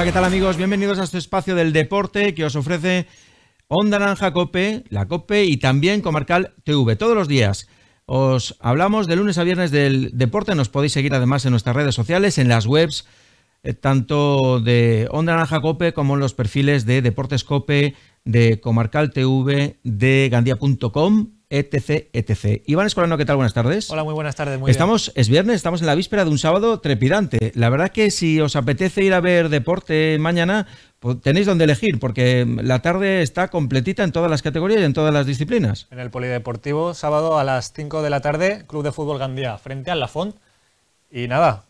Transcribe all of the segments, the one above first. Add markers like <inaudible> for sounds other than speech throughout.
Hola, ¿qué tal amigos? Bienvenidos a este espacio del deporte que os ofrece Onda Naranja Cope, la Cope y también Comarcal TV. Todos los días os hablamos de lunes a viernes del deporte. Nos podéis seguir además en nuestras redes sociales, en las webs, eh, tanto de Onda Naranja Cope como en los perfiles de Deportes Cope, de Comarcal TV, de Gandia.com etc, etc. Iván Escolano, ¿qué tal? Buenas tardes. Hola, muy buenas tardes. estamos, Es viernes, estamos en la víspera de un sábado trepidante. La verdad que si os apetece ir a ver deporte mañana, pues, tenéis donde elegir, porque la tarde está completita en todas las categorías y en todas las disciplinas. En el Polideportivo, sábado a las 5 de la tarde, Club de Fútbol Gandía, frente a La Font. Y nada,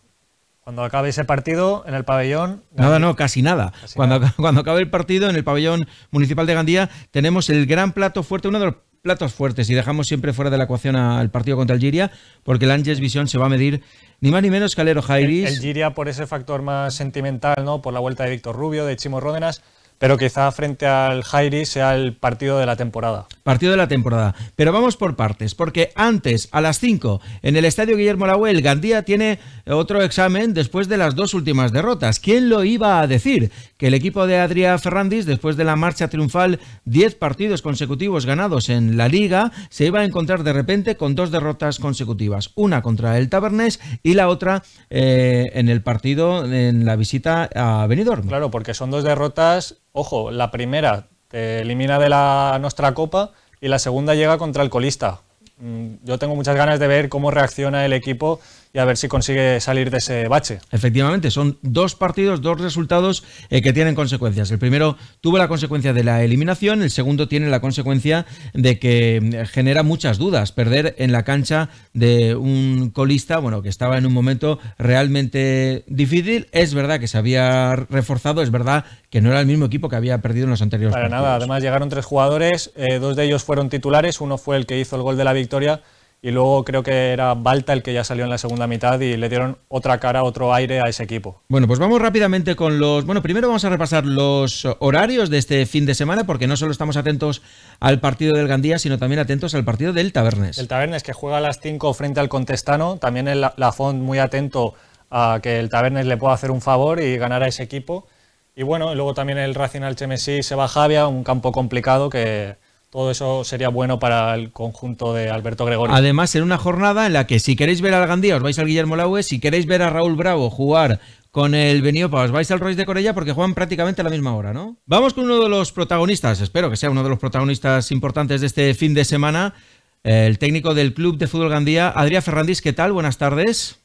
cuando acabe ese partido en el pabellón. Nada, no, casi nada. cuando, nada. <laughs> cuando acabe el partido en el pabellón municipal de Gandía, tenemos el gran plato fuerte, uno de los platos fuertes y dejamos siempre fuera de la ecuación al partido contra Algeria, porque el Angel's Visión se va a medir ni más ni menos que Jairis. El, por ese factor más sentimental, ¿no? Por la vuelta de Víctor Rubio, de Chimo Ródenas pero quizá frente al Jairi sea el partido de la temporada. Partido de la temporada. Pero vamos por partes, porque antes, a las 5, en el estadio Guillermo Lahuel, Gandía tiene otro examen después de las dos últimas derrotas. ¿Quién lo iba a decir? Que el equipo de Adrián Ferrandis, después de la marcha triunfal, 10 partidos consecutivos ganados en la Liga, se iba a encontrar de repente con dos derrotas consecutivas. Una contra el Tabernés y la otra eh, en el partido, en la visita a Benidorm. Claro, porque son dos derrotas Ojo, la primera te elimina de la nuestra copa y la segunda llega contra el colista. Mm, yo tengo muchas ganas de ver cómo reacciona el equipo y a ver si consigue salir de ese bache. Efectivamente, son dos partidos, dos resultados eh, que tienen consecuencias. El primero tuvo la consecuencia de la eliminación, el segundo tiene la consecuencia de que eh, genera muchas dudas. Perder en la cancha de un colista, bueno, que estaba en un momento realmente difícil. Es verdad que se había reforzado, es verdad que no era el mismo equipo que había perdido en los anteriores Para nada, además llegaron tres jugadores, eh, dos de ellos fueron titulares, uno fue el que hizo el gol de la victoria y luego creo que era Balta el que ya salió en la segunda mitad y le dieron otra cara, otro aire a ese equipo. Bueno, pues vamos rápidamente con los... Bueno, primero vamos a repasar los horarios de este fin de semana porque no solo estamos atentos al partido del Gandía, sino también atentos al partido del Tabernes. El Tabernes que juega a las 5 frente al Contestano, también el Font muy atento a que el Tabernes le pueda hacer un favor y ganar a ese equipo. Y bueno, luego también el Racional Chemesí se va a Javia, un campo complicado que todo eso sería bueno para el conjunto de Alberto Gregorio. Además, en una jornada en la que si queréis ver al Gandía os vais al Guillermo Laue, si queréis ver a Raúl Bravo jugar con el Beniopa pues os vais al Royce de Corella porque juegan prácticamente a la misma hora, ¿no? Vamos con uno de los protagonistas, espero que sea uno de los protagonistas importantes de este fin de semana, el técnico del Club de Fútbol Gandía, Adrián Ferrandis, ¿qué tal? Buenas tardes.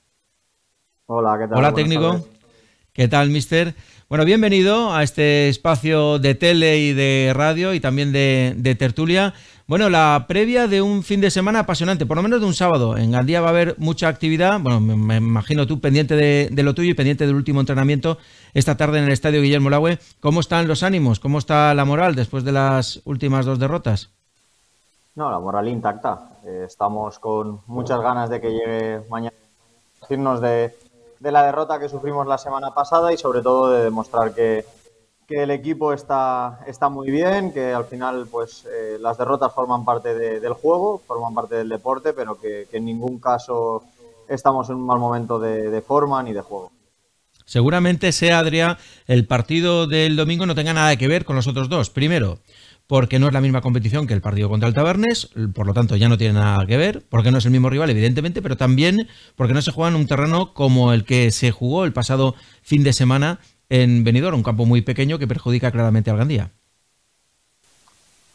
Hola, ¿qué tal? Hola, técnico. ¿Qué tal, mister? Bueno, bienvenido a este espacio de tele y de radio y también de, tertulia. Bueno, la previa de un fin de semana apasionante, por lo menos de un sábado. En Gandía va a haber mucha actividad. Bueno, me, imagino tú pendiente de, lo tuyo y pendiente del último entrenamiento esta tarde en el estadio Guillermo Laue. ¿Cómo están los ánimos? ¿Cómo está la moral después de las últimas dos derrotas? No, la moral intacta. Eh, estamos con muchas ganas de que llegue mañana, decirnos de, de la derrota que sufrimos la semana pasada y sobre todo de demostrar que, el equipo está, está muy bien, que al final pues eh, las derrotas forman parte del juego, forman parte del deporte, pero que, en ningún caso estamos en un mal momento de, forma ni de juego. Seguramente sea, Adria, el partido del domingo no tenga nada que ver con los otros dos. Primero, porque no es la misma competición que el partido contra el Tabernes, por lo tanto ya no tiene nada que ver, porque no es el mismo rival, evidentemente, pero también porque no se juega en un terreno como el que se jugó el pasado fin de semana en Benidorm, un campo muy pequeño que perjudica claramente al Gandía.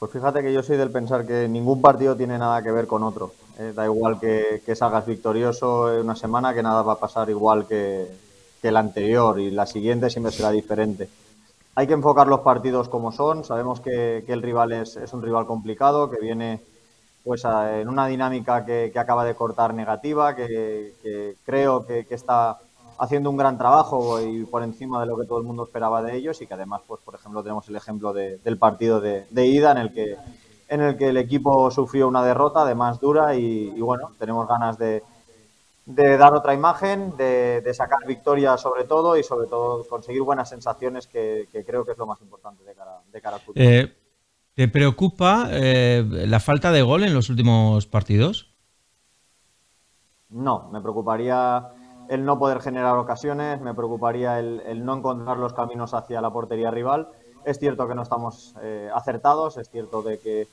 Pues fíjate que yo soy del pensar que ningún partido tiene nada que ver con otro. Eh, da igual que, salgas victorioso en una semana, que nada va a pasar igual que, que la anterior y la siguiente siempre será diferente hay que enfocar los partidos como son. Sabemos que, el rival es, un rival complicado, que viene pues en una dinámica que, acaba de cortar negativa, que, creo que, está haciendo un gran trabajo y por encima de lo que todo el mundo esperaba de ellos y que además, pues por ejemplo, tenemos el ejemplo del partido de, ida en el que en el que el equipo sufrió una derrota, además dura y bueno, tenemos ganas de, de dar otra imagen, de, sacar victoria sobre todo y sobre todo conseguir buenas sensaciones que, creo que es lo más importante de cara, de cara al futuro. Eh, ¿Te preocupa eh, la falta de gol en los últimos partidos? No, me preocuparía el no poder generar ocasiones, me preocuparía el, no encontrar los caminos hacia la portería rival. Es cierto que no estamos eh, acertados, es cierto de que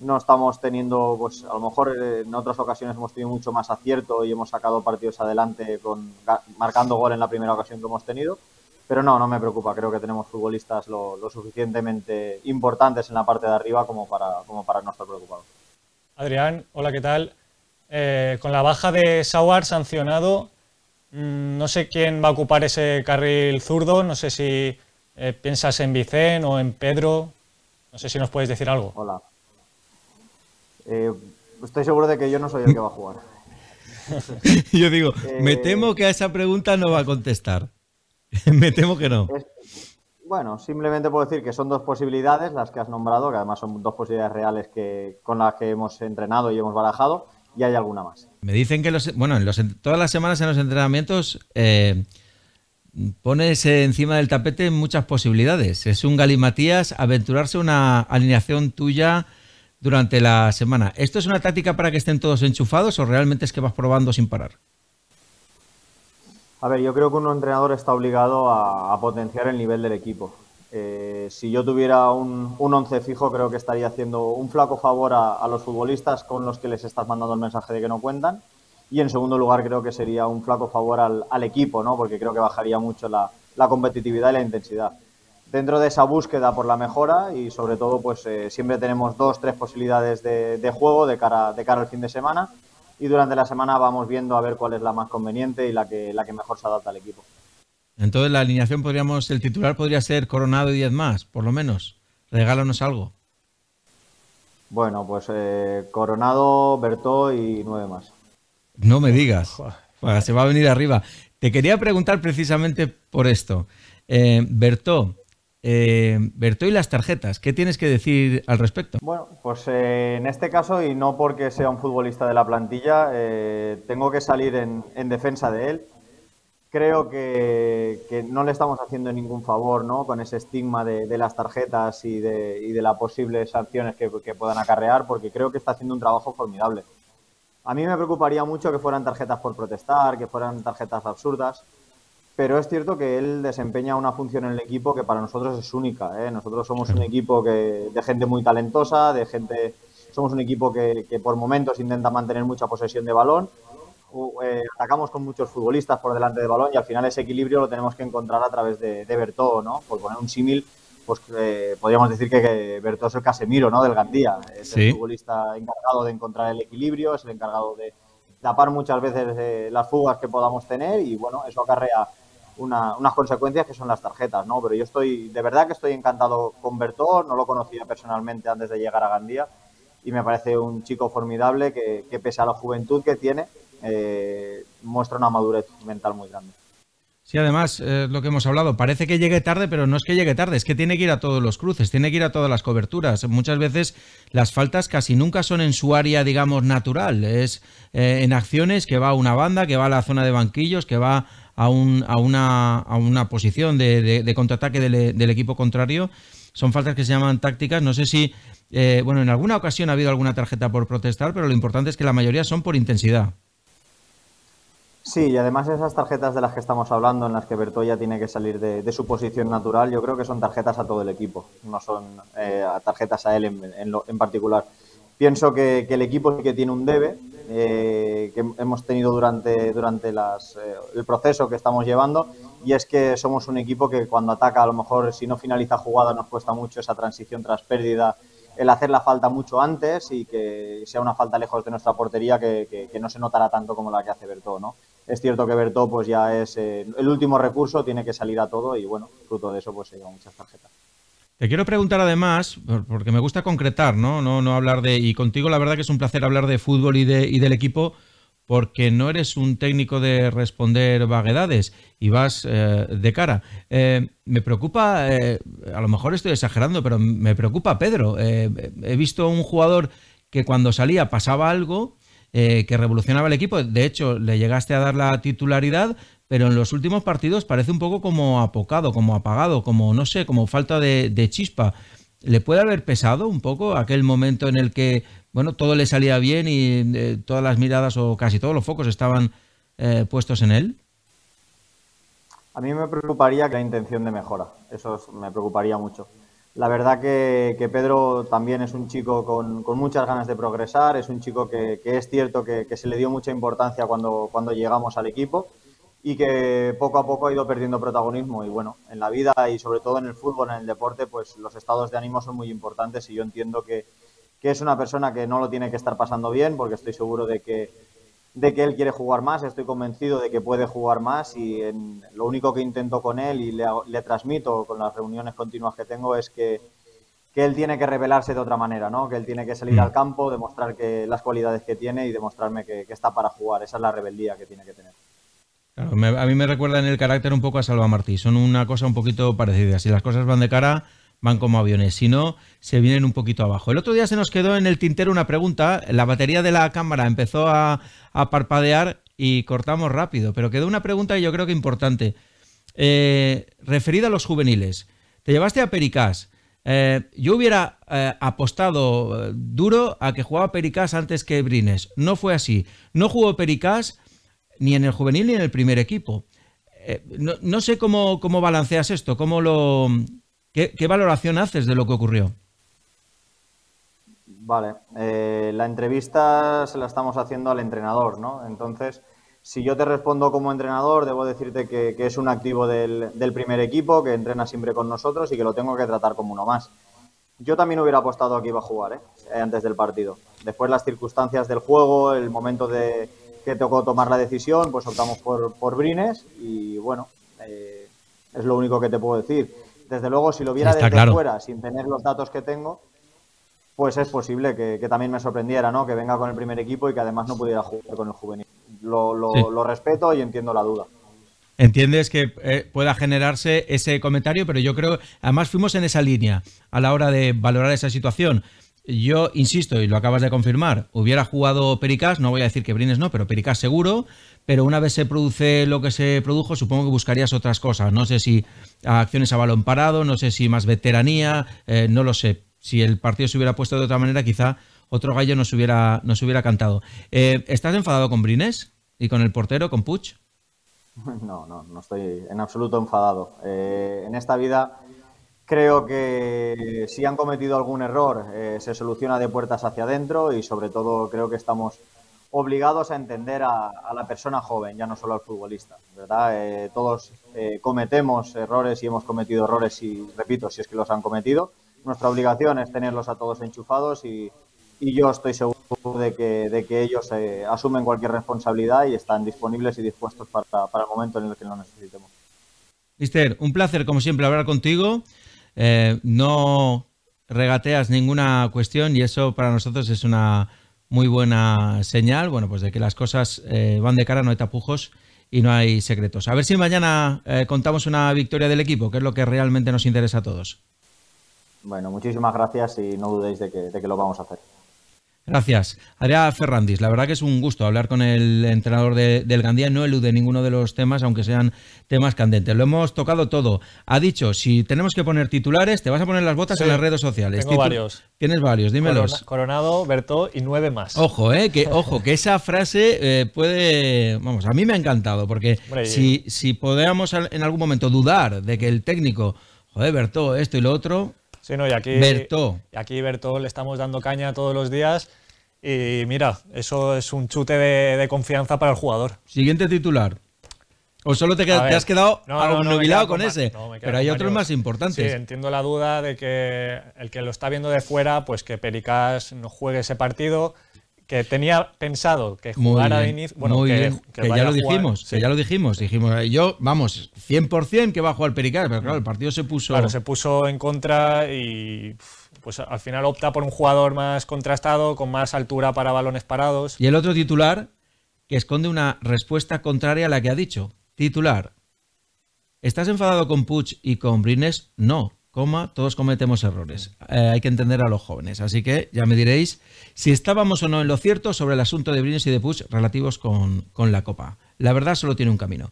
no estamos teniendo, pues a lo mejor eh, en otras ocasiones hemos tenido mucho más acierto y hemos sacado partidos adelante con marcando gol en la primera ocasión que hemos tenido. Pero no, no me preocupa. Creo que tenemos futbolistas lo, suficientemente importantes en la parte de arriba como para, como para no estar preocupados. Adrián, hola, ¿qué tal? Eh, con la baja de Sauer sancionado, mm, no sé quién va a ocupar ese carril zurdo. No sé si eh, piensas en Vicen o en Pedro. No sé si nos puedes decir algo. Hola. Eh, estoy seguro de que yo no soy el que va a jugar. <laughs> yo digo, eh, me temo que a esa pregunta no va a contestar. <laughs> me temo que no. bueno, simplemente puedo decir que son dos posibilidades las que has nombrado, que además son dos posibilidades reales que, con las que hemos entrenado y hemos barajado, y hay alguna más. Me dicen que los, bueno, todas las semanas en los entrenamientos eh, pones encima del tapete muchas posibilidades. Es un galimatías aventurarse una alineación tuya durante la semana. ¿Esto es una táctica para que estén todos enchufados o realmente es que vas probando sin parar? A ver, yo creo que un entrenador está obligado a, potenciar el nivel del equipo. Eh, si yo tuviera un, once fijo, creo que estaría haciendo un flaco favor a, los futbolistas con los que les estás mandando el mensaje de que no cuentan. Y en segundo lugar, creo que sería un flaco favor al, equipo, ¿no? porque creo que bajaría mucho la competitividad y la intensidad dentro de esa búsqueda por la mejora y sobre todo pues eh, siempre tenemos dos, tres posibilidades de, juego de cara, de cara al fin de semana y durante la semana vamos viendo a ver cuál es la más conveniente y la que, la que mejor se adapta al equipo. Entonces la alineación podríamos, el titular podría ser Coronado y 10 más, por lo menos. Regálanos algo. Bueno, pues eh, Coronado, Bertó y nueve más. No me digas. se va a venir arriba. Te quería preguntar precisamente por esto. Eh, Bertó, eh, y las tarjetas, ¿qué tienes que decir al respecto? Bueno, pues eh, en este caso, y no porque sea un futbolista de la plantilla, eh, tengo que salir en, defensa de él. Creo que, no le estamos haciendo ningún favor ¿no? con ese estigma de, las tarjetas y de, las posibles sanciones que puedan acarrear, porque creo que está haciendo un trabajo formidable. A mí me preocuparía mucho que fueran tarjetas por protestar, que fueran tarjetas absurdas pero es cierto que él desempeña una función en el equipo que para nosotros es única. ¿eh? Nosotros somos un equipo que, de gente muy talentosa, de gente, somos un equipo que, por momentos intenta mantener mucha posesión de balón, eh, atacamos con muchos futbolistas por delante de balón y al final ese equilibrio lo tenemos que encontrar a través de, de ¿no? Por poner un símil, pues eh, podríamos decir que, Berto es el Casemiro, ¿no? Del Gandía. Es el futbolista encargado de encontrar el equilibrio, es el encargado de tapar muchas veces las fugas que podamos tener y bueno, eso acarrea una, unas consecuencias que son las tarjetas, ¿no? Pero yo estoy, de verdad que estoy encantado con Bertor, no lo conocía personalmente antes de llegar a Gandía y me parece un chico formidable que, que pese a la juventud que tiene, eh, muestra una madurez mental muy grande. Sí, además, eh, lo que hemos hablado, parece que llegue tarde, pero no es que llegue tarde, es que tiene que ir a todos los cruces, tiene que ir a todas las coberturas. Muchas veces las faltas casi nunca son en su área, digamos, natural. Es eh, en acciones que va a una banda, que va a la zona de banquillos, que va a, a, una, posición de, contraataque del, equipo contrario. Son faltas que se llaman tácticas. No sé si, eh, bueno, en alguna ocasión ha habido alguna tarjeta por protestar, pero lo importante es que la mayoría son por intensidad. Sí, y además esas tarjetas de las que estamos hablando, en las que Bertoya tiene que salir de, su posición natural, yo creo que son tarjetas a todo el equipo, no son eh, tarjetas a él en, en particular. Pienso que, el equipo sí que tiene un debe, eh, que hemos tenido durante, durante eh, el proceso que estamos llevando y es que somos un equipo que cuando ataca a lo mejor si no finaliza jugada nos cuesta mucho esa transición tras pérdida, el hacer la falta mucho antes y que sea una falta lejos de nuestra portería que, no se notará tanto como la que hace Bertó, ¿no? Es cierto que Bertó pues ya es eh, el último recurso, tiene que salir a todo y bueno, fruto de eso pues se lleva muchas tarjetas. Te quiero preguntar además, porque me gusta concretar, ¿no? No, no hablar de. Y contigo la verdad que es un placer hablar de fútbol y, de, y del equipo, porque no eres un técnico de responder vaguedades y vas eh, de cara. Eh, me preocupa, eh, a lo mejor estoy exagerando, pero me preocupa Pedro. he visto un jugador que cuando salía pasaba algo, que revolucionaba el equipo. De hecho, le llegaste a dar la titularidad, pero en los últimos partidos parece un poco como apocado, como apagado, como no sé, como falta de, chispa. ¿Le puede haber pesado un poco aquel momento en el que, bueno, todo le salía bien y eh, todas las miradas o casi todos los focos estaban eh, puestos en él? A mí me preocuparía que la intención de mejora, eso me preocuparía mucho. La verdad que, Pedro también es un chico con, muchas ganas de progresar, es un chico que, es cierto que, que, se le dio mucha importancia cuando, cuando llegamos al equipo, y que poco a poco ha ido perdiendo protagonismo. Y bueno, en la vida y sobre todo en el fútbol, en el deporte, pues los estados de ánimo son muy importantes y yo entiendo que, es una persona que no lo tiene que estar pasando bien porque estoy seguro de que, de que él quiere jugar más, estoy convencido de que puede jugar más y lo único que intento con él y le, le, transmito con las reuniones continuas que tengo es que, que él tiene que revelarse de otra manera, ¿no? que él tiene que salir mm. al campo, demostrar que las cualidades que tiene y demostrarme que, que está para jugar. Esa es la rebeldía que tiene que tener a mí me recuerda en el carácter un poco a Salva Martí. Son una cosa un poquito parecida. Si las cosas van de cara, van como aviones. Si no, se vienen un poquito abajo. El otro día se nos quedó en el tintero una pregunta. La batería de la cámara empezó a, parpadear y cortamos rápido. Pero quedó una pregunta que yo creo que importante. Eh, referida a los juveniles. Te llevaste a Pericás. Eh, yo hubiera eh, apostado duro a que jugaba Pericás antes que Brines. No fue así. No jugó Pericás ni en el juvenil ni en el primer equipo. Eh, no, sé cómo, balanceas esto, cómo lo, qué, valoración haces de lo que ocurrió. Vale, eh, la entrevista se la estamos haciendo al entrenador, ¿no? Entonces, si yo te respondo como entrenador, debo decirte que, es un activo del, primer equipo, que entrena siempre con nosotros y que lo tengo que tratar como uno más. Yo también hubiera apostado a que iba a jugar ¿eh? antes del partido. Después las circunstancias del juego, el momento de, que tocó tomar la decisión, pues optamos por, por Brines y bueno, eh, es lo único que te puedo decir. Desde luego, si lo viera desde fuera, sin tener los datos que tengo, pues es posible que, también me sorprendiera, ¿no? Que venga con el primer equipo y que además no pudiera jugar con el juvenil. Lo, respeto y entiendo la duda. Entiendes que eh, pueda generarse ese comentario, pero yo creo, además fuimos en esa línea a la hora de valorar esa situación. Yo insisto, y lo acabas de confirmar, hubiera jugado Pericas, no voy a decir que Brines no, pero Pericas seguro, pero una vez se produce lo que se produjo, supongo que buscarías otras cosas. No sé si acciones a balón parado, no sé si más veteranía, eh, no lo sé. Si el partido se hubiera puesto de otra manera, quizá otro gallo nos hubiera, hubiera cantado. Eh, ¿Estás enfadado con Brines y con el portero, con Puch? <laughs> No, no, no estoy en absoluto enfadado. Eh, en esta vida Creo que si han cometido algún error eh, se soluciona de puertas hacia adentro y sobre todo creo que estamos obligados a entender a, la persona joven, ya no solo al futbolista, ¿verdad? Eh, todos eh, cometemos errores y hemos cometido errores y, repito, si es que los han cometido, nuestra obligación es tenerlos a todos enchufados y, yo estoy seguro de que, de que ellos asumen cualquier responsabilidad y están disponibles y dispuestos para, para el momento en el que lo necesitemos. Mister, un placer como siempre hablar contigo. Eh, no regateas ninguna cuestión y eso para nosotros es una muy buena señal, bueno, pues de que las cosas eh, van de cara, no hay tapujos y no hay secretos. A ver si mañana eh, contamos una victoria del equipo, que es lo que realmente nos interesa a todos. Bueno, muchísimas gracias y no dudéis de que, de que lo vamos a hacer. Gracias. Adrián Ferrandis, la verdad que es un gusto hablar con el entrenador del Gandía. No elude ninguno de los temas, aunque sean temas candentes. Lo hemos tocado todo. Ha dicho, si tenemos que poner titulares, te vas a poner las botas en las redes sociales. Tienes varios. Tienes varios, dímelos. Coronado, Bertó y nueve más. Ojo, eh, que, ojo, que esa frase eh, puede... Vamos, a mí me ha encantado, porque si, si podemos en algún momento dudar de que el técnico joder, Bertó, esto y lo otro, Sí, no, y aquí, Bertó. aquí le estamos dando caña todos los días. Y mira, eso es un chute de, confianza para el jugador. Siguiente titular. ¿O solo te, has quedado no, con, ese? Pero hay otros más importantes. Sí, entiendo la duda de que el que lo está viendo de fuera, pues que Pericas no juegue ese partido, que tenía pensado que jugara de inicio. Bueno, que, ya lo dijimos, ya lo dijimos. Dijimos, yo, vamos, 100% que va a jugar Pericar, pero claro, el partido se puso. Claro, se puso en contra y. Pues al final opta por un jugador más contrastado, con más altura para balones parados. Y el otro titular, que esconde una respuesta contraria a la que ha dicho. Titular. ¿Estás enfadado con Puch y con Brines? No todos cometemos errores. Eh, hay que entender a los jóvenes. Así que ya me diréis si estábamos o no en lo cierto sobre el asunto de Brines y de Push relativos con, la Copa. La verdad solo tiene un camino.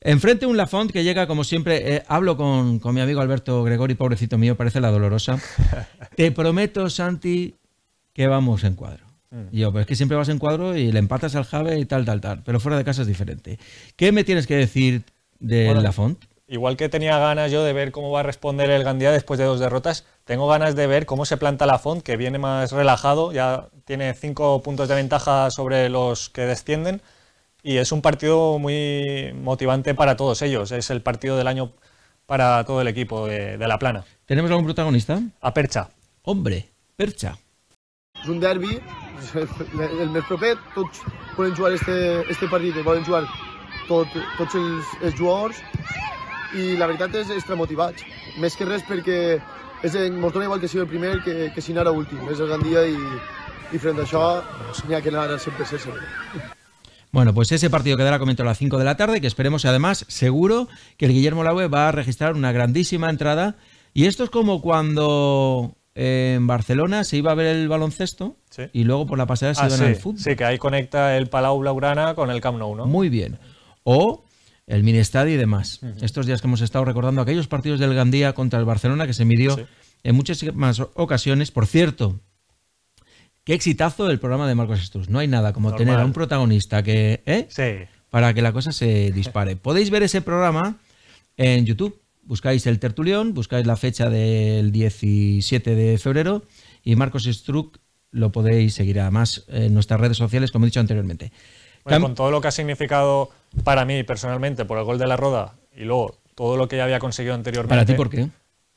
Enfrente un Lafont que llega, como siempre, eh, hablo con, mi amigo Alberto Gregori, pobrecito mío, parece la dolorosa. <laughs> Te prometo, Santi, que vamos en cuadro. Y mm. yo, pues que siempre vas en cuadro y le empatas al Jave y tal, tal, tal. Pero fuera de casa es diferente. ¿Qué me tienes que decir de Lafont? Igual que tenía ganas yo de ver cómo va a responder el Gandía después de dos derrotas, tengo ganas de ver cómo se planta la Font, que viene más relajado, ya tiene cinco puntos de ventaja sobre los que descienden y es un partido muy motivante para todos ellos. Es el partido del año para todo el equipo de, La Plana. ¿Tenemos algún protagonista? A Percha. Hombre, Percha. Es un derbi, <laughs> el mes todos pueden jugar este, partido, todos jugar todos y la es es Me més que res porque es en igual que sido el primer que, que si último últim, el gran dia y frente a això n'hi que anar siempre ser Bueno, pues ese partido quedará, comento, a las 5 de la tarde, que esperemos, Y además, seguro que el Guillermo Laue va a registrar una grandísima entrada. Y esto es como cuando eh, en Barcelona se iba a ver el baloncesto y luego por la pasada se ah, iba iban al fútbol. Sí, que ahí conecta el Palau Blaugrana con el Camp Nou, ¿no? Muy bien. O el Minestad y demás. Estos días que hemos estado recordando aquellos partidos del Gandía contra el Barcelona que se midió en muchas más ocasiones. Por cierto, qué exitazo el programa de Marcos estruch No hay nada como tener a un protagonista que... ¿eh? Para que la cosa se dispare. <laughs> Podéis ver ese programa en YouTube. Buscáis el tertulión, buscáis la fecha del 17 de febrero y Marcos Struck lo podéis seguir además en nuestras redes sociales, como he dicho anteriormente con todo lo que ha significado para mí personalmente por el gol de la Roda y luego todo lo que ya había conseguido anteriormente. ¿Para ti por qué?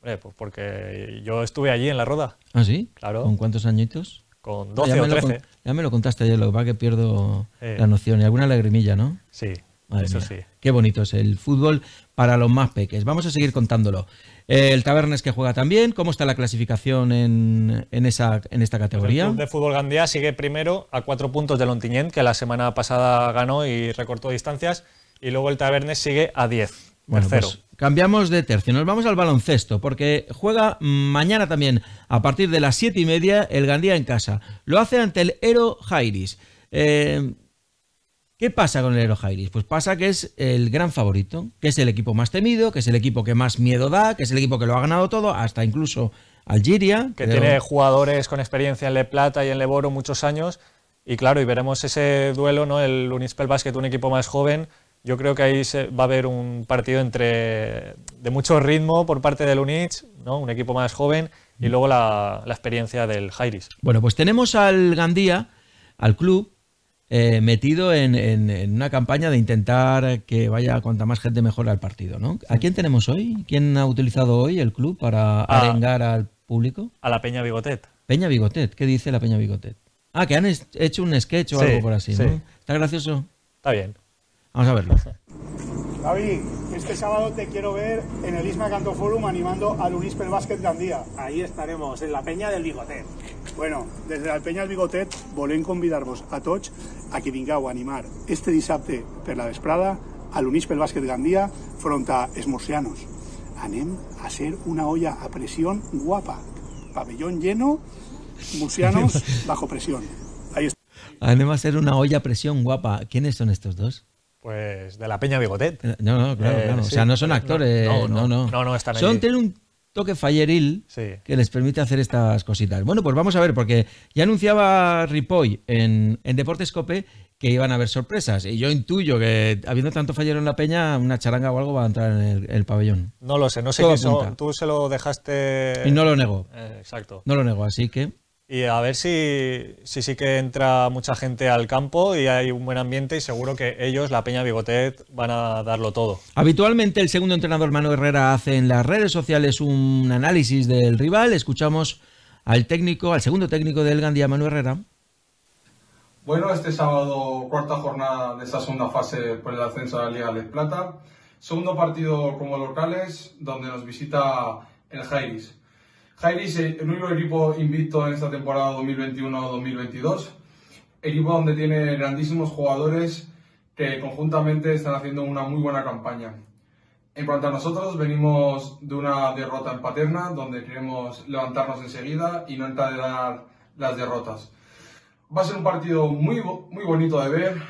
pues porque yo estuve allí en la Roda. ¿Ah, sí? Claro. ¿Con cuántos añitos? Con 12 o 13. ya me lo contaste ayer, lo que va que pierdo la noción. Y alguna lagrimilla, ¿no? Sí, eso sí. Qué bonito es el fútbol para los más peques. Vamos a seguir contándolo. Eh, el Tabernes que juega también. ¿Cómo está la clasificación en, esa, en esta categoría? el Club de Fútbol Gandía sigue primero a cuatro puntos de Lontiñén, que la semana pasada ganó y recortó distancias. Y luego el Tabernes sigue a 10. tercero. Pues, cambiamos de tercio, nos vamos al baloncesto, porque juega mañana también a partir de las siete y media el Gandía en casa. Lo hace ante el Ero Jairis. Eh, ¿Qué pasa con el Hero Jairis? Pues pasa que es el gran favorito, que es el equipo más temido, que es el equipo que más miedo da, que es el equipo que lo ha ganado todo, hasta incluso Algeria. Que tiene jugadores con experiencia en Le Plata y en Le Boro muchos años. Y claro, y veremos ese duelo, ¿no? El Unispel Basket, un equipo más joven. Yo creo que ahí se va a haber un partido entre de mucho ritmo por parte del Unich, ¿no? un equipo más joven, y luego la, la experiencia del Jairis. Bueno, pues tenemos al Gandía, al club, eh, metido en, una campaña de intentar que vaya cuanta más gente mejor al partido, ¿no? ¿A quién tenemos hoy? ¿Quién ha utilizado hoy el club para arengar al público? A la Peña Bigotet. Peña Bigotet, ¿qué dice la Peña Bigotet? Ah, que han hecho un sketch o algo por así, ¿Está gracioso? Está bien. Vamos a verlo. David, este sábado te quiero ver en el Isma Canto Forum animando al Unisper Basket Gandía. Ahí estaremos, en la Peña del Bigotet. Bueno, desde la Peña al Bigotet volen a vos a tots a que vingueu a animar este dissabte per la desprada al l'Unix pel Bàsquet Gandia fronta a Anem a ser una olla a presión guapa. Pabellón lleno, murcianos <laughs> bajo presión. Anem a ser una olla a presión guapa. ¿Quiénes son estos dos? Pues de la Peña Bigotet. No, no, claro, eh, claro. o sea, no son actores. No, no, no. no. no, están son, tienen toque falleril que les permite hacer estas cositas. Bueno, pues vamos a ver, porque ya anunciaba Ripoy en, en Deportes Cope que iban a haber sorpresas. Y yo intuyo que habiendo tanto fallero en la peña, una charanga o algo va a entrar en el, pabellón. No lo sé, no sé qué Tú se lo dejaste. Y no lo negó. Eh, exacto. No lo negó, así que y a ver si, si, sí que entra mucha gente al campo y hay un buen ambiente y seguro que ellos, la Peña Bigotet, van a darlo todo. Habitualmente el segundo entrenador Manuel Herrera hace en las redes sociales un análisis del rival. Escuchamos al técnico, al segundo técnico del Gandía, Manu Herrera. Bueno, este sábado cuarta jornada de esta segunda fase por el ascenso a la Liga de Plata. Segundo partido como locales, donde nos visita el Jairis. Jairis, el único equipo invicto en esta temporada 2021-2022, equipo donde tiene grandísimos jugadores que conjuntamente están haciendo una muy buena campaña. En cuanto a nosotros, venimos de una derrota en Paterna, donde queremos levantarnos enseguida y no encadenar las derrotas. Va a ser un partido muy, muy bonito de ver,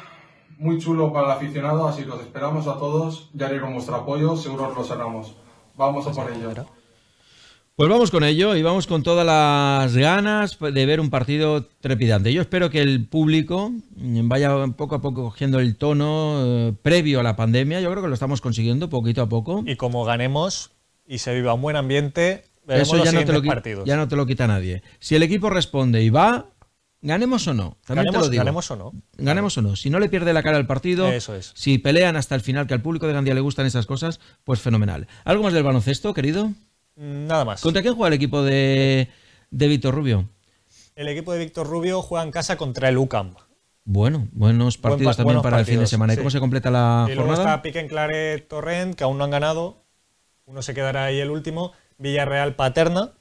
muy chulo para el aficionado, así que os esperamos a todos, ya haré con vuestro apoyo, seguro os lo sanamos. Vamos a por ello. Pues vamos con ello y vamos con todas las ganas de ver un partido trepidante. Yo espero que el público vaya poco a poco cogiendo el tono eh, previo a la pandemia. Yo creo que lo estamos consiguiendo poquito a poco. Y como ganemos y se viva un buen ambiente, veremos Eso ya no, te ya no te lo quita nadie. Si el equipo responde y va, Ganemos o no. ganemos, o no. Ganemos o no. Si no le pierde la cara al partido, si pelean hasta el final, que al público de Gandía le gustan esas cosas, pues fenomenal. ¿Algo más del baloncesto, querido? Mm, nada más. ¿Contra quién juega el equipo de, Víctor Rubio? El equipo de Víctor Rubio juega en casa contra el UCAM. Bueno, buenos partidos también para el fin de semana. cómo se completa la y luego jornada? está Piquen Clare Torrent, que aún no han ganado. Uno se quedará ahí el último. Villarreal Paterna.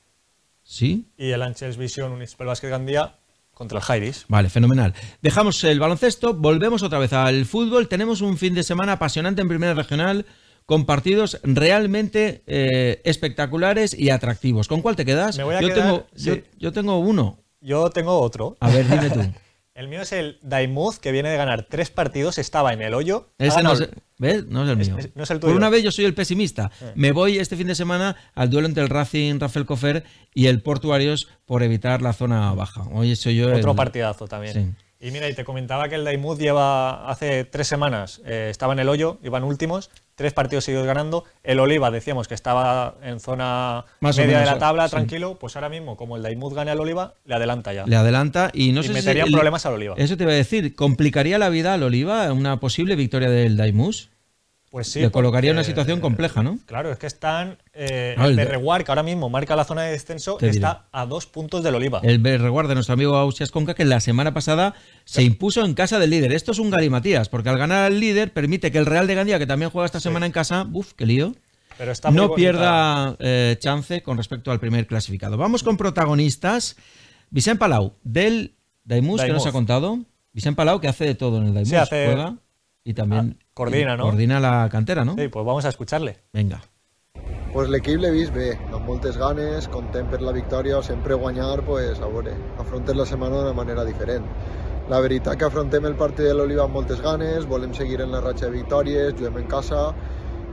Sí. Y el Anchels Vision Municipal Vázquez Gandía contra el Jairis. Vale, fenomenal. Dejamos el baloncesto, volvemos otra vez al fútbol. Tenemos un fin de semana apasionante en Primera Regional con partidos realmente eh, espectaculares y atractivos. ¿Con cuál te quedas? yo, tengo, uno. Yo tengo otro. A ver, dime tú. <laughs> el mío es el Daimuz, que viene de ganar tres partidos, estaba en el hoyo. Ese no es, ¿Ves? No es el mío. no es el tuyo. Por una vez yo soy el pesimista. Ah. Me voy este fin de semana al duelo entre el Racing Rafael Cofer y el Portuarios por evitar la zona baja. yo Otro partidazo también. Sí. Y mira, y te comentaba que el Daimuth lleva hace tres semanas, eh, estaba en el hoyo, iban últimos, tres partidos seguidos ganando. El Oliva, decíamos que estaba en zona media de la tabla, tranquilo. Pues ahora mismo, como el Daimuth gane al Oliva, le adelanta ya. Le adelanta y no y sé problemas al Oliva. Eso te iba a decir, ¿complicaría la vida al Oliva una posible victoria del Daimus? Pues sí. Le colocaría una situación compleja, ¿no? Claro, es que están. Eh, el Berreguard, que ahora mismo marca la zona de descenso, está a dos puntos del Oliva. El Berreguard de nuestro amigo Ausias Conca, que la semana pasada se impuso en casa del líder. Esto es un galimatías, porque al ganar al líder permite que el Real de Gandía, que también juega esta semana en casa, ¡buf! ¡Qué lío! Pero no pierda eh, chance con respecto al primer clasificado. Vamos con protagonistas. Vicente Palau, del Daimus, que nos ha contado. Vicente Palau, que hace de todo en el Daimus. Juega y también Coordina, la cantera, ¿no? Sí, pues vamos a escucharle. Venga. Pues el equipo vist bé, los moltes ganes, content per la victoria, siempre guañar pues, a veure, la la de una manera diferente. La veritat que afrontem el partido de Oliva amb moltes ganes, volem seguir en la racha de victorias, juguem en casa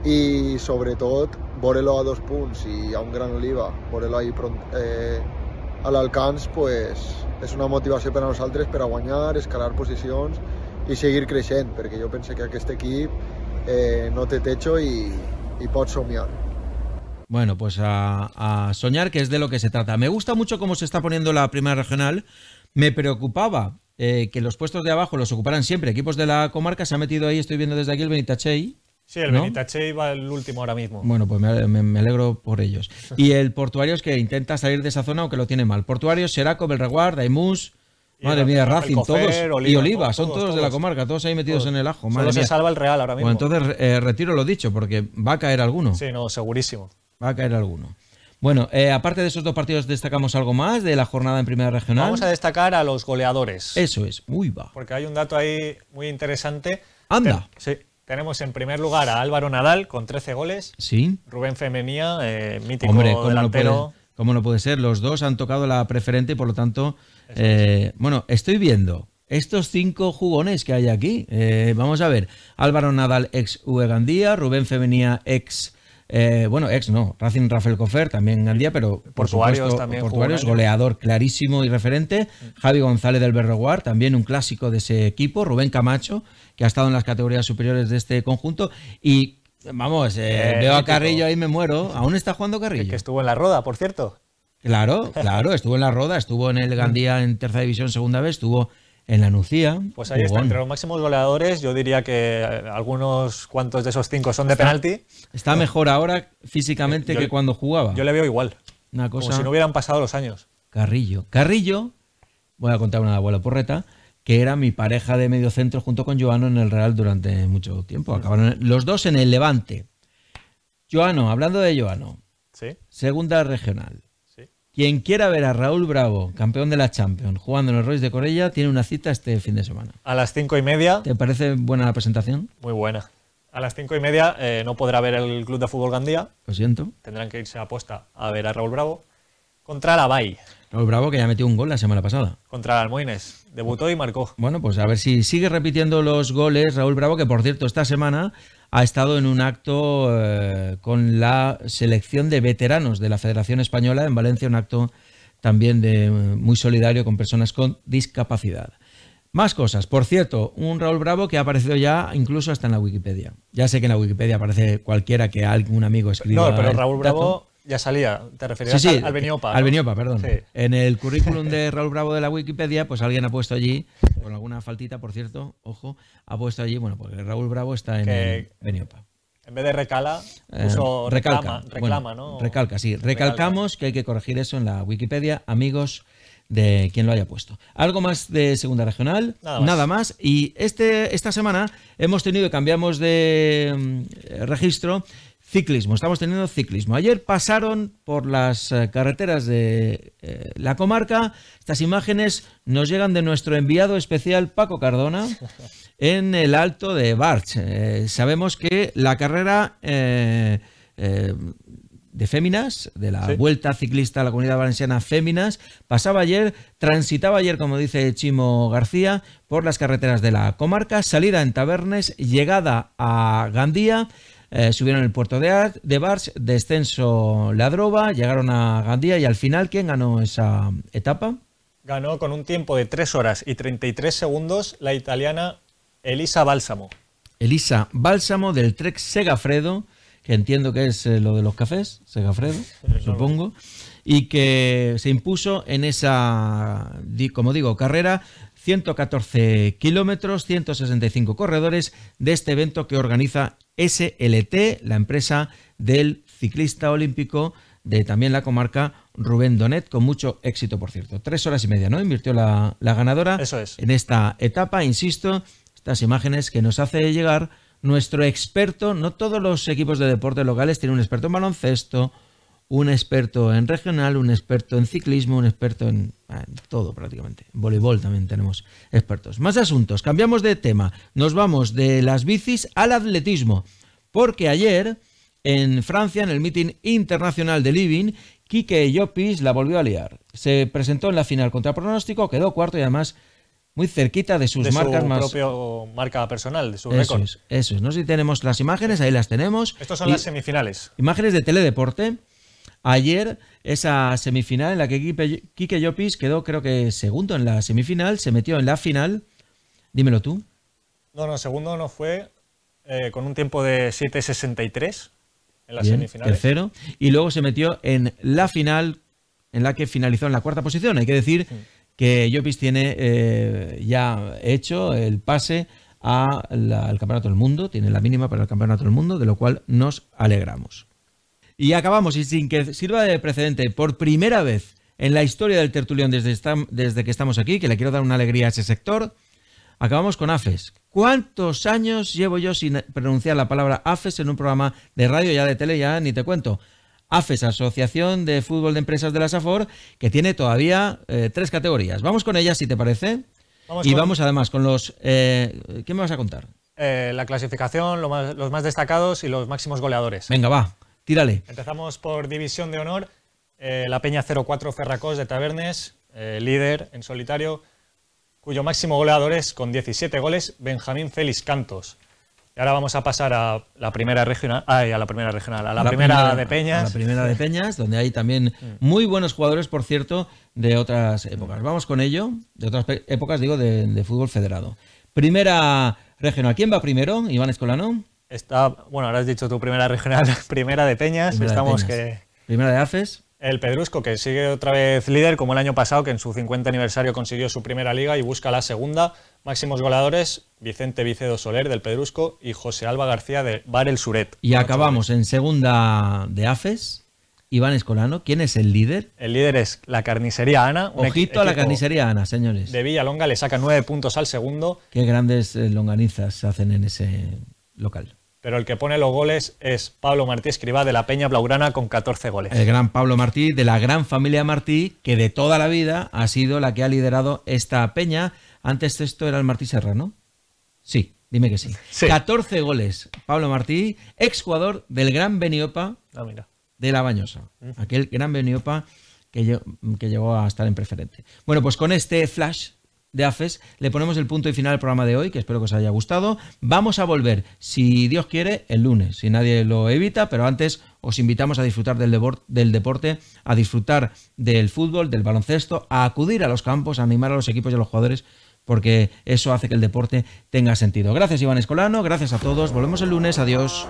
y sobre todo, lo a dos punts y a un gran Oliva, veure ahí al pront, eh, pues, es una motivación para a nosaltres para guañar, escalar posiciones. Y seguir creciendo, porque yo pensé que que este equipo eh, no te techo y por soñar. Bueno, pues a, soñar, que es de lo que se trata. Me gusta mucho cómo se está poniendo la primera regional. Me preocupaba eh, que los puestos de abajo los ocuparan siempre equipos de la comarca. Se ha metido ahí, estoy viendo desde aquí el Benitachei. Sí, el Benitachei va el último ahora mismo. Bueno, pues me, alegro por ellos. <laughs> Y el Portuarios que intenta salir de esa zona o que lo tiene mal. Portuarios, Seraco, Belreguard, Daimus... Madre mía, Racing, todos. y Oliva, son todos, de la comarca, todos ahí metidos en el ajo. Solo se salva el Real ahora mismo. Bueno, entonces eh, retiro lo dicho, porque va a caer alguno. Sí, no, segurísimo. Va a caer alguno. Bueno, eh, aparte de esos dos partidos, ¿destacamos algo más de la jornada en Primera Regional? Vamos a destacar a los goleadores. Eso es, muy va. Porque hay un dato ahí muy interesante. ¡Anda! sí. Tenemos en primer lugar a Álvaro Nadal con 13 goles. Sí. Rubén Femenía, eh, mítico Hombre, delantero. ¿Cómo no puede ser? Los dos han tocado la preferente y por lo tanto, eh, bueno, estoy viendo estos cinco jugones que hay aquí. Eh, vamos a ver, Álvaro Nadal, ex UE Gandía, Rubén Femenía, ex... Eh, bueno, ex no, Racing Rafael Cofer, también Gandía, pero por portuarios, supuesto, también portuarios goleador clarísimo y referente. Mm. Javi González del Berroguar, también un clásico de ese equipo. Rubén Camacho, que ha estado en las categorías superiores de este conjunto. Y Vamos, eh, eh, veo a Carrillo ahí me muero. Aún está jugando Carrillo. que estuvo en la roda, por cierto. Claro, <laughs> claro, estuvo en la roda, estuvo en el Gandía en tercera división segunda vez, estuvo en la Nucía. Pues ahí está, entre los máximos goleadores, yo diría que algunos cuantos de esos cinco son de penalti. Está mejor ahora físicamente que cuando jugaba. Yo le veo igual. Una cosa. Como si no hubieran pasado los años. Carrillo. Carrillo, voy a contar una de abuela porreta que era mi pareja de medio centro junto con Joano en el Real durante mucho tiempo. Acabaron los dos en el Levante. Joano, hablando de Joano. Segunda regional. Quien quiera ver a Raúl Bravo, campeón de la Champions, jugando en los Royce de Corella, tiene una cita este fin de semana. A las cinco y media. ¿Te parece buena la presentación? Muy buena. A las cinco y media eh, no podrá ver el Club de Fútbol Gandía. Lo siento. Tendrán que irse a apuesta a ver a Raúl Bravo contra la Bay. Raúl Bravo que ya metió un gol la semana pasada. Contra el Almoines. Debutó y marcó. Bueno, pues a ver si sigue repitiendo los goles Raúl Bravo, que por cierto esta semana ha estado en un acto eh, con la selección de veteranos de la Federación Española en Valencia, un acto también de, eh, muy solidario con personas con discapacidad. Más cosas. Por cierto, un Raúl Bravo que ha aparecido ya incluso hasta en la Wikipedia. Ya sé que en la Wikipedia aparece cualquiera que algún amigo escriba. No, pero Raúl Bravo ya salía, te referías al, Beniopa. Al Beniopa, perdón. En el <laughs> currículum de Raúl Bravo de la Wikipedia, pues alguien ha puesto allí, con alguna faltita, por cierto, ojo, ha puesto allí, bueno, porque Raúl Bravo está en Beniopa. En vez de recala, eh, puso recalca, reclama, ¿no? Recalca, sí. Recalcamos que hay que corregir eso en la Wikipedia, amigos de quien lo haya puesto. Algo más de segunda regional, nada más. Nada más. Y este, esta semana hemos tenido, cambiamos de mm, eh, registro ciclismo, estamos teniendo ciclismo. Ayer pasaron por las eh, carreteras de eh, la comarca, estas imágenes nos llegan de nuestro enviado especial Paco Cardona <laughs> en el Alto de Barch. Eh, sabemos que la carrera de Féminas, de la Vuelta Ciclista a la Comunidad Valenciana Féminas, pasaba ayer, transitaba ayer, como dice Chimo García, por las carreteras de la comarca, salida en Tabernes, llegada a Gandía, eh, subieron el puerto de, Ar de Bars, descenso Ladrova, llegaron a Gandía y al final, ¿quién ganó esa etapa? Ganó con un tiempo de 3 horas y 33 segundos la italiana Elisa Bálsamo. Elisa Bálsamo del Trek Segafredo, que entiendo que es eh, lo de los cafés, Segafredo, <laughs> supongo y que se impuso en esa, como digo, carrera 114 kilómetros, 165 corredores de este evento que organiza SLT, la empresa del ciclista olímpico de también la comarca Rubén Donet, con mucho éxito, por cierto. Tres horas y media, ¿no? Invirtió la, ganadora Eso es. en esta etapa, insisto, estas imágenes que nos hace llegar nuestro experto, no todos los equipos de deporte locales tienen un experto en baloncesto, un experto en regional, un experto en ciclismo, un experto en, todo prácticamente. En voleibol también tenemos expertos. Más asuntos, cambiamos de tema. Nos vamos de las bicis al atletismo, porque ayer en Francia, en el meeting internacional de Living, Quique Llopis la volvió a liar. Se presentó en la final contra pronóstico, quedó cuarto y además muy cerquita de sus de marcas su más. propio marca personal, de sus eso Es, eso es. No sé si tenemos las imágenes, ahí las tenemos. Estas son las semifinales. Imágenes de Teledeporte Ayer, esa semifinal en la que Quique Llopis quedó, creo que segundo en la semifinal, se metió en la final. Dímelo tú. No, no, segundo no fue eh, con un tiempo de 7.63 en la semifinal. Tercero. Y luego se metió en la final, en la que finalizó en la cuarta posición. Hay que decir que Llopis tiene eh, ya hecho el pase al Campeonato del Mundo, tiene la mínima para el Campeonato del Mundo, de lo cual nos alegramos. Y acabamos, y sin que sirva de precedente, por primera vez en la historia del tertulión desde, que estamos aquí, que le quiero dar una alegría a ese sector, acabamos con AFES. ¿Cuántos años llevo yo sin pronunciar la palabra AFES en un programa de radio, ya de tele, ya ni te cuento? AFES, Asociación de Fútbol de Empresas de la SAFOR, que tiene todavía eh, tres categorías. Vamos con ellas, si te parece. y vamos además con los... Eh, ¿Qué me vas a contar? Eh, la clasificación, los más destacados y los máximos goleadores. Venga, va. Tírale. Empezamos por división de honor. Eh, la Peña 04 Ferracós de Tabernes, eh, líder en solitario, cuyo máximo goleador es, con 17 goles, Benjamín Félix Cantos. Y ahora vamos a pasar a la primera regional, a la primera regional, a la, primera, de Peñas. A la primera de Peñas, donde hay también mm. muy buenos jugadores, por cierto, de otras épocas. Vamos con ello, de otras épocas, digo, de, de fútbol federado. Primera regional, ¿quién va primero? Iván Escolano. Está, bueno, ahora has dicho tu primera regional, <laughs> primera de Peñas. Primera estamos de que. Primera de AFES. El Pedrusco, que sigue otra vez líder, como el año pasado, que en su 50 aniversario consiguió su primera liga y busca la segunda. Máximos goleadores, Vicente Vicedo Soler del Pedrusco y José Alba García de Bar El Suret. Y acabamos en segunda de AFES, Iván Escolano. ¿Quién es el líder? El líder es la carnicería Ana. Ojito a la carnicería Ana, señores. De Villalonga le saca nueve puntos al segundo. Qué grandes eh, longanizas se hacen en ese local pero el que pone los goles es Pablo Martí escriba de la Peña Blaugrana con 14 goles. El gran Pablo Martí de la gran familia Martí, que de toda la vida ha sido la que ha liderado esta peña. Antes esto era el Martí Serrano. Sí, dime que sí. 14 goles. Pablo Martí, exjugador del gran Beniopa ah, de La Bañosa. Mm. Aquel gran Beniopa que, llegó a estar en preferente. Bueno, pues con este flash de AFES, le ponemos el punto y final al programa de hoy, que espero que os haya gustado. Vamos a volver, si Dios quiere, el lunes, si nadie lo evita, pero antes os invitamos a disfrutar del, del, deporte, a disfrutar del fútbol, del baloncesto, a acudir a los campos, a animar a los equipos y a los jugadores, porque eso hace que el deporte tenga sentido. Gracias Iván Escolano, gracias a todos, volvemos el lunes, adiós.